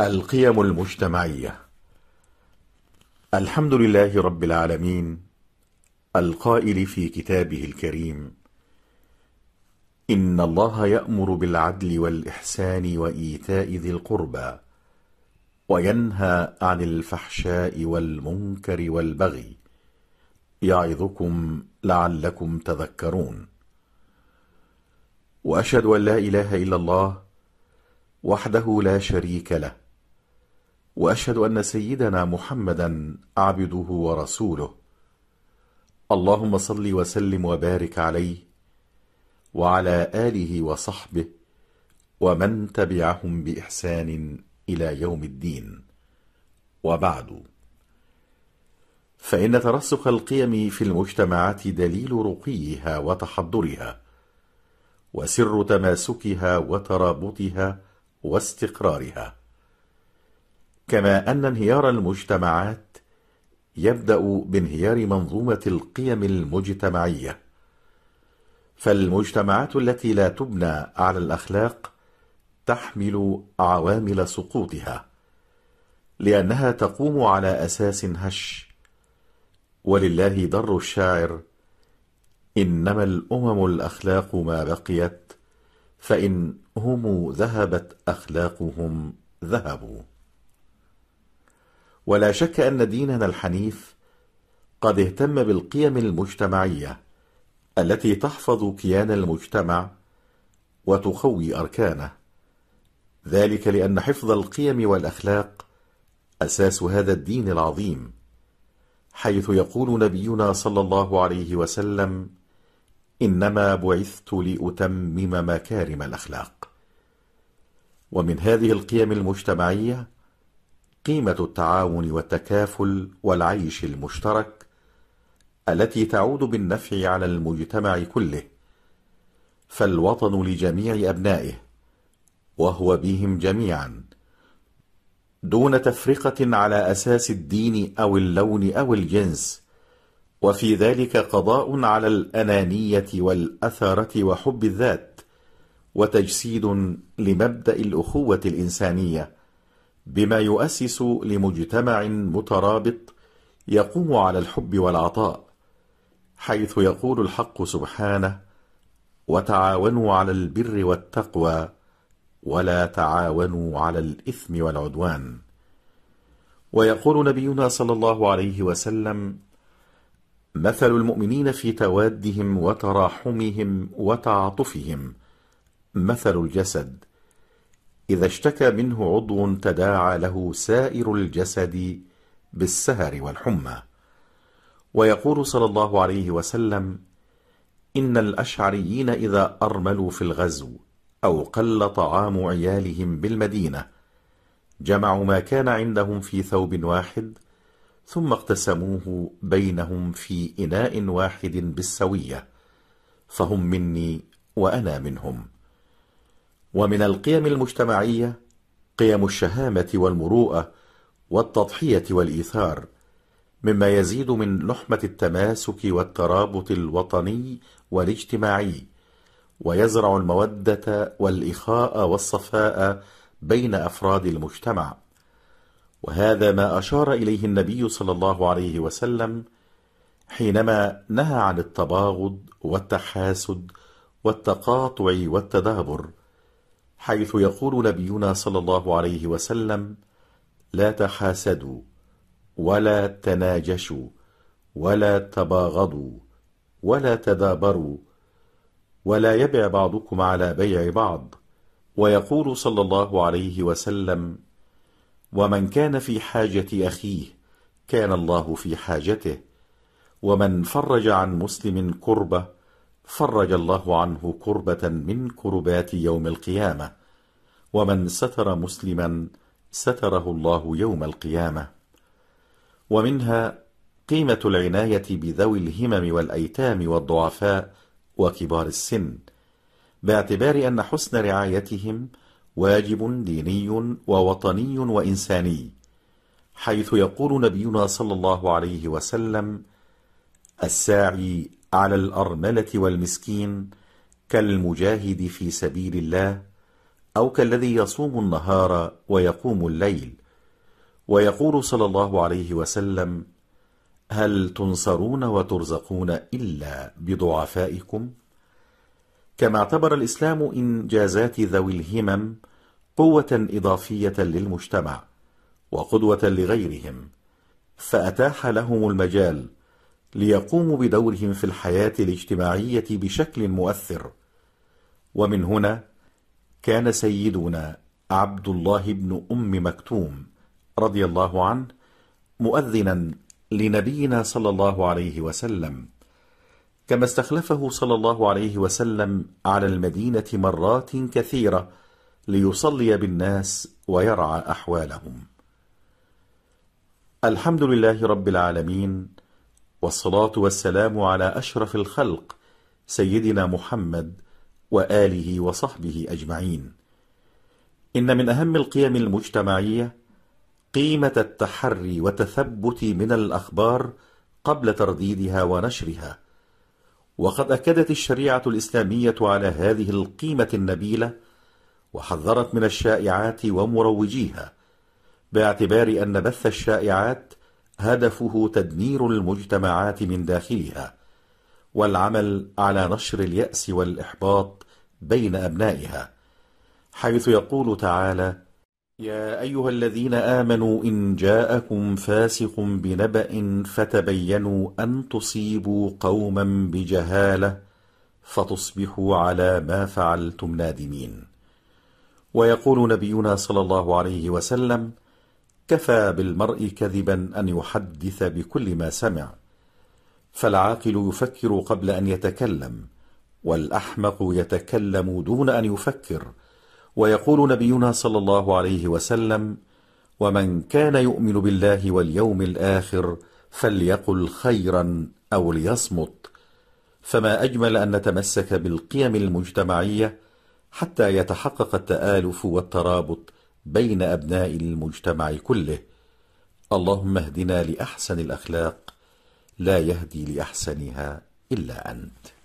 القيم المجتمعية الحمد لله رب العالمين القائل في كتابه الكريم إن الله يأمر بالعدل والإحسان وإيتاء ذي القربى وينهى عن الفحشاء والمنكر والبغي يعظكم لعلكم تذكرون وأشهد أن لا إله إلا الله وحده لا شريك له واشهد ان سيدنا محمدا عبده ورسوله اللهم صل وسلم وبارك عليه وعلى اله وصحبه ومن تبعهم باحسان الى يوم الدين وبعد فان ترسخ القيم في المجتمعات دليل رقيها وتحضرها وسر تماسكها وترابطها واستقرارها كما أن انهيار المجتمعات يبدأ بانهيار منظومة القيم المجتمعية فالمجتمعات التي لا تبنى على الأخلاق تحمل عوامل سقوطها لأنها تقوم على أساس هش ولله ضر الشاعر إنما الأمم الأخلاق ما بقيت فإن هم ذهبت أخلاقهم ذهبوا ولا شك أن ديننا الحنيف قد اهتم بالقيم المجتمعية التي تحفظ كيان المجتمع وتقوي أركانه ذلك لأن حفظ القيم والأخلاق أساس هذا الدين العظيم حيث يقول نبينا صلى الله عليه وسلم إنما بعثت لأتمم مكارم الأخلاق ومن هذه القيم المجتمعية قيمة التعاون والتكافل والعيش المشترك التي تعود بالنفع على المجتمع كله فالوطن لجميع أبنائه وهو بهم جميعا دون تفرقة على أساس الدين أو اللون أو الجنس وفي ذلك قضاء على الأنانية والأثرة وحب الذات وتجسيد لمبدأ الأخوة الإنسانية بما يؤسس لمجتمع مترابط يقوم على الحب والعطاء حيث يقول الحق سبحانه وتعاونوا على البر والتقوى ولا تعاونوا على الإثم والعدوان ويقول نبينا صلى الله عليه وسلم مثل المؤمنين في توادهم وتراحمهم وتعاطفهم مثل الجسد إذا اشتكى منه عضو تداعى له سائر الجسد بالسهر والحمى ويقول صلى الله عليه وسلم إن الأشعريين إذا أرملوا في الغزو أو قل طعام عيالهم بالمدينة جمعوا ما كان عندهم في ثوب واحد ثم اقتسموه بينهم في إناء واحد بالسوية فهم مني وأنا منهم ومن القيم المجتمعية قيم الشهامة والمروءة والتضحية والإيثار مما يزيد من لحمة التماسك والترابط الوطني والاجتماعي ويزرع المودة والإخاء والصفاء بين أفراد المجتمع وهذا ما أشار إليه النبي صلى الله عليه وسلم حينما نهى عن التباغض والتحاسد والتقاطع والتدابر حيث يقول نبينا صلى الله عليه وسلم لا تحاسدوا ولا تناجشوا ولا تباغضوا ولا تدابروا ولا يبع بعضكم على بيع بعض ويقول صلى الله عليه وسلم ومن كان في حاجة أخيه كان الله في حاجته ومن فرج عن مسلم كربه فرج الله عنه كربة من كربات يوم القيامة ومن ستر مسلما ستره الله يوم القيامة ومنها قيمة العناية بذوي الهمم والأيتام والضعفاء وكبار السن باعتبار أن حسن رعايتهم واجب ديني ووطني وإنساني حيث يقول نبينا صلى الله عليه وسلم الساعي على الأرملة والمسكين كالمجاهد في سبيل الله أو كالذي يصوم النهار ويقوم الليل ويقول صلى الله عليه وسلم هل تنصرون وترزقون إلا بضعفائكم؟ كما اعتبر الإسلام إنجازات ذوي الهمم قوة إضافية للمجتمع وقدوة لغيرهم فأتاح لهم المجال ليقوموا بدورهم في الحياة الاجتماعية بشكل مؤثر ومن هنا كان سيدنا عبد الله بن أم مكتوم رضي الله عنه مؤذنا لنبينا صلى الله عليه وسلم كما استخلفه صلى الله عليه وسلم على المدينة مرات كثيرة ليصلي بالناس ويرعى أحوالهم الحمد لله رب العالمين والصلاة والسلام على أشرف الخلق سيدنا محمد وآله وصحبه أجمعين إن من أهم القيم المجتمعية قيمة التحري وتثبت من الأخبار قبل ترديدها ونشرها وقد أكدت الشريعة الإسلامية على هذه القيمة النبيلة وحذرت من الشائعات ومروجيها باعتبار أن بث الشائعات هدفه تدمير المجتمعات من داخلها والعمل على نشر اليأس والإحباط بين أبنائها حيث يقول تعالى يا أيها الذين آمنوا إن جاءكم فاسق بنبأ فتبينوا أن تصيبوا قوما بجهالة فتصبحوا على ما فعلتم نادمين ويقول نبينا صلى الله عليه وسلم كفى بالمرء كذبا أن يحدث بكل ما سمع فالعاقل يفكر قبل أن يتكلم والأحمق يتكلم دون أن يفكر ويقول نبينا صلى الله عليه وسلم ومن كان يؤمن بالله واليوم الآخر فليقل خيرا أو ليصمت فما أجمل أن نتمسك بالقيم المجتمعية حتى يتحقق التآلف والترابط بين أبناء المجتمع كله اللهم اهدنا لأحسن الأخلاق لا يهدي لأحسنها إلا أنت